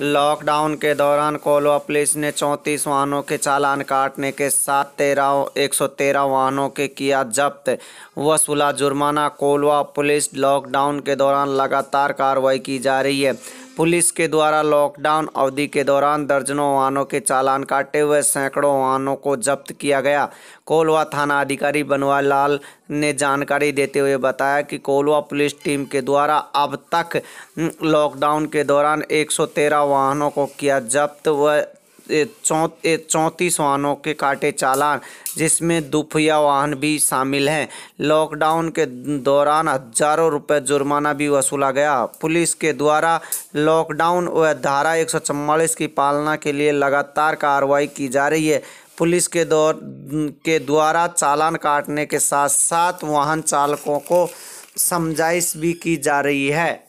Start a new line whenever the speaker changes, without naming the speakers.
lockdown के दौरान Kolwa police ने चौंतीस वाहनों के चालान काटने के साथ तेरह एक सौ तेरह वाहनों के किया जब्त वसूला जुर्माना कोलवा पुलिस लॉकडाउन के दौरान लगातार कार्रवाई की जा रही है पुलिस के द्वारा लॉकडाउन अवधि के दौरान दर्जनों वाहनों के चालान काटे हुए सैकड़ों वाहनों को जब्त किया गया कोलवा थाना अधिकारी बनवा लाल ने जानकारी देते हुए बताया कि कोलवा पुलिस टीम के द्वारा अब तक हम्म, लॉकडाउन के दौरान 113 वाहनों को किया जब्त व चौंतीस वाहनों के काटे चालान जिसमें दुपहिया वाहन भी शामिल हैं लॉकडाउन के दौरान हजारों रुपए जुर्माना भी वसूला गया पुलिस के द्वारा लॉकडाउन व धारा एक की पालना के लिए लगातार कार्रवाई की जा रही है पुलिस के दौर के द्वारा चालान काटने के साथ साथ वाहन चालकों को समझाइश भी की जा रही है